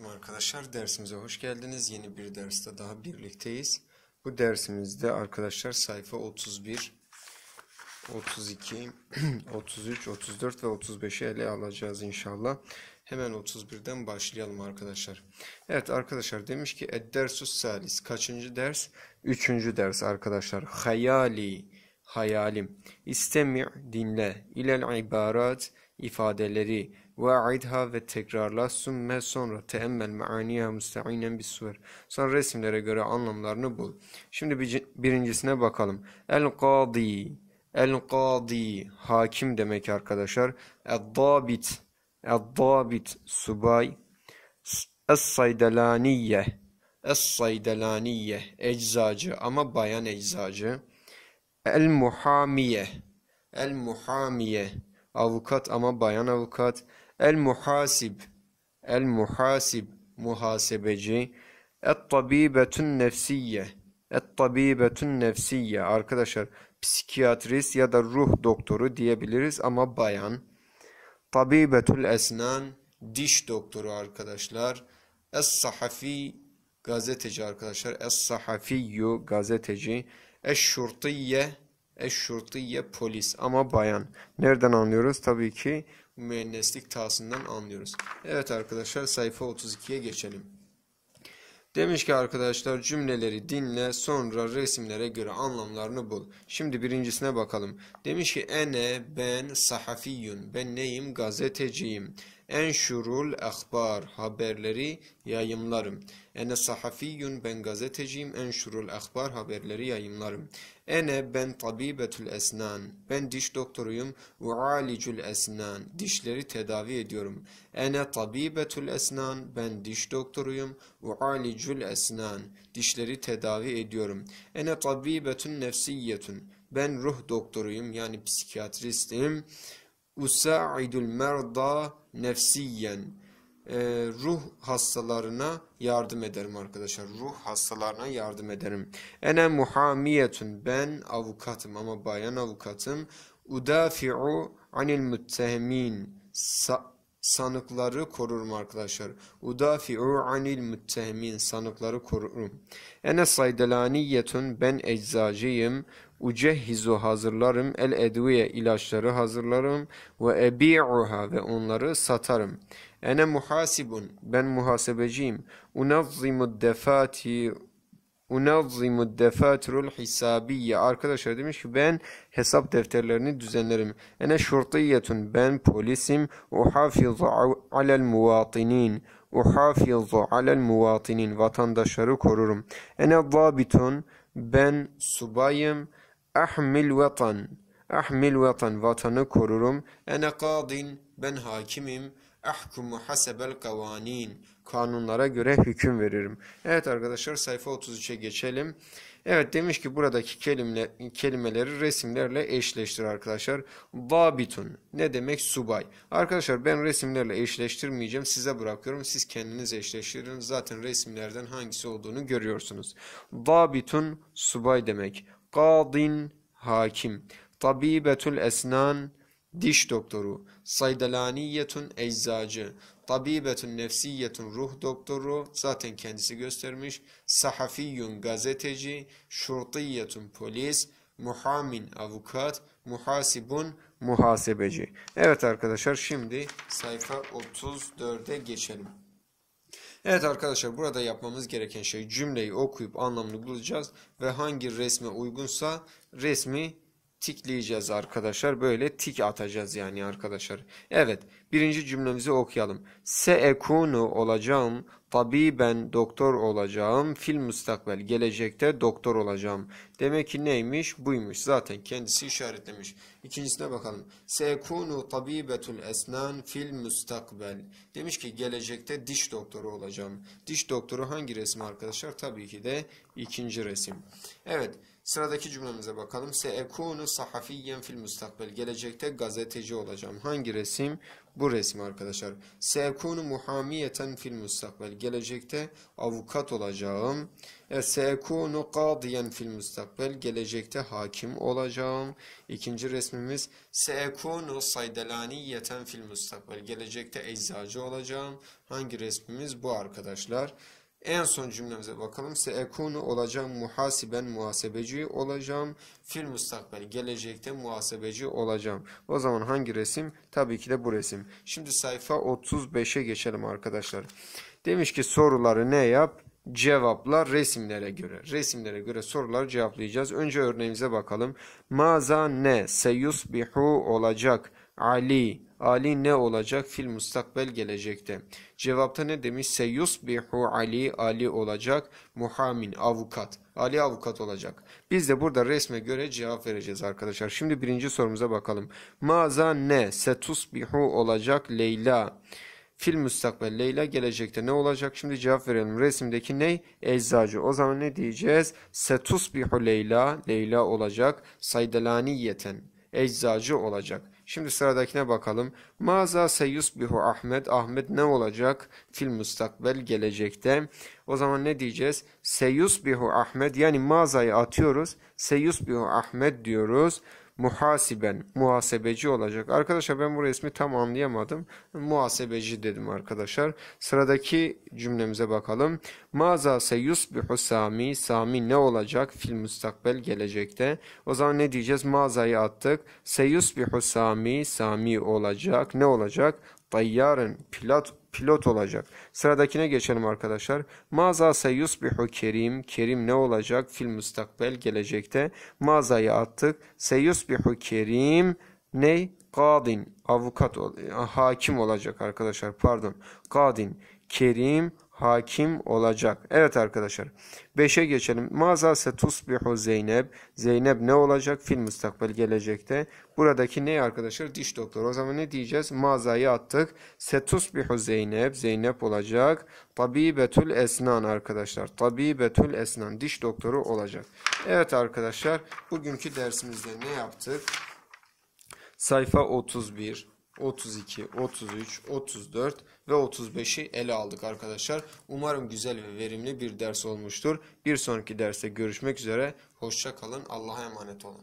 Merhaba arkadaşlar dersimize hoş geldiniz. Yeni bir derste daha birlikteyiz. Bu dersimizde arkadaşlar sayfa 31, 32, 33, 34 ve 35'i ele alacağız inşallah. Hemen 31'den başlayalım arkadaşlar. Evet arkadaşlar demiş ki Eddersus Salis kaçıncı ders? Üçüncü ders arkadaşlar. Hayali hayalim. İstemi dinle. İlel ibarat ifadeleri وَاَعِدْهَا ve tekrarla sümme sonra teemmel me'aniye müste'inen bir suver. Sonra resimlere göre anlamlarını bul. Şimdi birincisine bakalım. El-Qadi El-Qadi hakim demek arkadaşlar. El-Dabit El-Dabit subay Es-Saydelaniye Es-Saydelaniye eczacı ama bayan eczacı. El-Muhamiye El-Muhamiye avukat ama bayan avukat. El muhasib, el muhasib, muhasebeci. Et tabibetun nefsiye, et tabibetun nefsiye. Arkadaşlar psikiyatrist ya da ruh doktoru diyebiliriz ama bayan. Tabibetül esnan, diş doktoru arkadaşlar. Es sahafi, gazeteci arkadaşlar. Es sahafiyyu, gazeteci. Es şurtiye, es şurtiye polis ama bayan. Nereden anlıyoruz? Tabii ki müenneslik tasından anlıyoruz. Evet arkadaşlar sayfa 32'ye geçelim. Demiş ki arkadaşlar cümleleri dinle sonra resimlere göre anlamlarını bul. Şimdi birincisine bakalım. Demiş ki ene ben sahafiyun ben neyim gazeteciyim. Enşurul ahbar haberleri yayımlarım. Ene sahafiyyun ben gazeteciyim. Enşurul ahbar haberleri yayımlarım. Ene ben tabibetül esnan. Ben diş doktoruyum. Ve alicül esnan. Dişleri tedavi ediyorum. Ene tabibetül esnan. Ben diş doktoruyum. Ve alicül esnan. Dişleri tedavi ediyorum. Ene tabibetün nefsiyyetün. Ben ruh doktoruyum yani psikiyatristim. Usa'idul merda nefsiyen. E, ruh hastalarına yardım ederim arkadaşlar. Ruh hastalarına yardım ederim. Ene muhamiyetun. Ben avukatım ama bayan avukatım. Udafi'u anil müttehemin sanıkları korurum arkadaşlar. Udafi'u anil müttehemin sanıkları korurum. Ene saydelaniyetun ben eczacıyım. Ucehhizu hazırlarım. El edviye ilaçları hazırlarım. Ve ebi'uha ve onları satarım. Ene muhasibun ben muhasebeciyim. Unazzimu defati Unazzimu defatirul hisabiye. Arkadaşlar demiş ki ben hesap defterlerini düzenlerim. Ene şurtiyetun. Ben polisim. Uhafizu alel muvatinin. Uhafizu alel muvatinin. Vatandaşları korurum. Ene zabitun. Ben subayım. Ahmil vatan. Ahmil vatan. Vatanı korurum. Ene kadin. Ben hakimim ahkumu hasebel kavanin. Kanunlara göre hüküm veririm. Evet arkadaşlar sayfa 33'e geçelim. Evet demiş ki buradaki kelime, kelimeleri resimlerle eşleştir arkadaşlar. vabitun ne demek subay. Arkadaşlar ben resimlerle eşleştirmeyeceğim size bırakıyorum. Siz kendiniz eşleştirin zaten resimlerden hangisi olduğunu görüyorsunuz. Vabitun subay demek. Kadin hakim. Tabibetül esnan diş doktoru, saydalaniyetun eczacı, tabibetun nefsiyetun ruh doktoru zaten kendisi göstermiş, sahafiyyun gazeteci, şurtiyetun polis, muhamin avukat, muhasibun muhasebeci. Evet arkadaşlar şimdi sayfa 34'e geçelim. Evet arkadaşlar burada yapmamız gereken şey cümleyi okuyup anlamını bulacağız ve hangi resme uygunsa resmi tikleyeceğiz arkadaşlar. Böyle tik atacağız yani arkadaşlar. Evet birinci cümlemizi okuyalım. Seekunu olacağım. Tabiben doktor olacağım. Fil müstakbel gelecekte doktor olacağım. Demek ki neymiş? Buymuş. Zaten kendisi işaretlemiş. İkincisine bakalım. Seekunu tabibetul esnan fil müstakbel. Demiş ki gelecekte diş doktoru olacağım. Diş doktoru hangi resim arkadaşlar? Tabii ki de ikinci resim. Evet. Sıradaki cümlemize bakalım. Seekunu sahafiyyen fil müstakbel. Gelecekte gazeteci olacağım. Hangi resim? Bu resim arkadaşlar. Seekunu muhamiyeten fil müstakbel. Gelecekte avukat olacağım. E, Seekunu kadiyen fil müstakbel. Gelecekte hakim olacağım. İkinci resmimiz. Seekunu saydelaniyeten fil müstakbel. Gelecekte eczacı olacağım. Hangi resmimiz? Bu arkadaşlar. En son cümlemize bakalım. Seekunu olacağım muhasiben muhasebeci olacağım. Fil müstakbel gelecekte muhasebeci olacağım. O zaman hangi resim? Tabii ki de bu resim. Şimdi sayfa 35'e geçelim arkadaşlar. Demiş ki soruları ne yap? Cevaplar resimlere göre. Resimlere göre soruları cevaplayacağız. Önce örneğimize bakalım. Maza ne? Seyusbihu olacak. Ali. Ali ne olacak fil müstakbel gelecekte? Cevapta ne demiş? Seyusbihu Ali. Ali olacak. Muhamin avukat. Ali avukat olacak. Biz de burada resme göre cevap vereceğiz arkadaşlar. Şimdi birinci sorumuza bakalım. Maza ne? Setusbihu olacak Leyla. Fil müstakbel Leyla gelecekte ne olacak? Şimdi cevap verelim. Resimdeki ne? Eczacı. O zaman ne diyeceğiz? Setusbihu Leyla. Leyla olacak. Saydelaniyeten. Eczacı olacak. Şimdi sıradakine bakalım. Maza seyusbihu Ahmet. Ahmet ne olacak? Fil mustakbel gelecekte. O zaman ne diyeceğiz? Seyusbihu Ahmet yani mazayı atıyoruz. Seyusbihu Ahmet diyoruz muhasiben muhasebeci olacak. Arkadaşlar ben bu resmi tam anlayamadım. Muhasebeci dedim arkadaşlar. Sıradaki cümlemize bakalım. Maza se yusbihu Sami. Sami ne olacak? Fil müstakbel gelecekte. O zaman ne diyeceğiz? Mazayı attık. Se yusbihu Sami. Sami olacak. Ne olacak? tayyaren pilot, pilot olacak. Sıradakine geçelim arkadaşlar. Maza seyus seyusbihu kerim. Kerim ne olacak? Fil müstakbel gelecekte. Mazayı attık. Seyus Seyusbihu kerim. ne? Kadin. Avukat, e, hakim olacak arkadaşlar. Pardon. Kadin. Kerim hakim olacak. Evet arkadaşlar. 5'e geçelim. Mazase tusbihu Zeynep. Zeynep ne olacak? Fil müstakbel gelecekte. Buradaki ne arkadaşlar? Diş doktoru. O zaman ne diyeceğiz? Mazayı attık. Setusbihu Zeynep. Zeynep olacak. Tabibetül esnan arkadaşlar. Tabibetül esnan. Diş doktoru olacak. Evet arkadaşlar. Bugünkü dersimizde ne yaptık? Sayfa 31. 32, 33, 34 ve 35'i ele aldık arkadaşlar. Umarım güzel ve verimli bir ders olmuştur. Bir sonraki derste görüşmek üzere. Hoşça kalın. Allah'a emanet olun.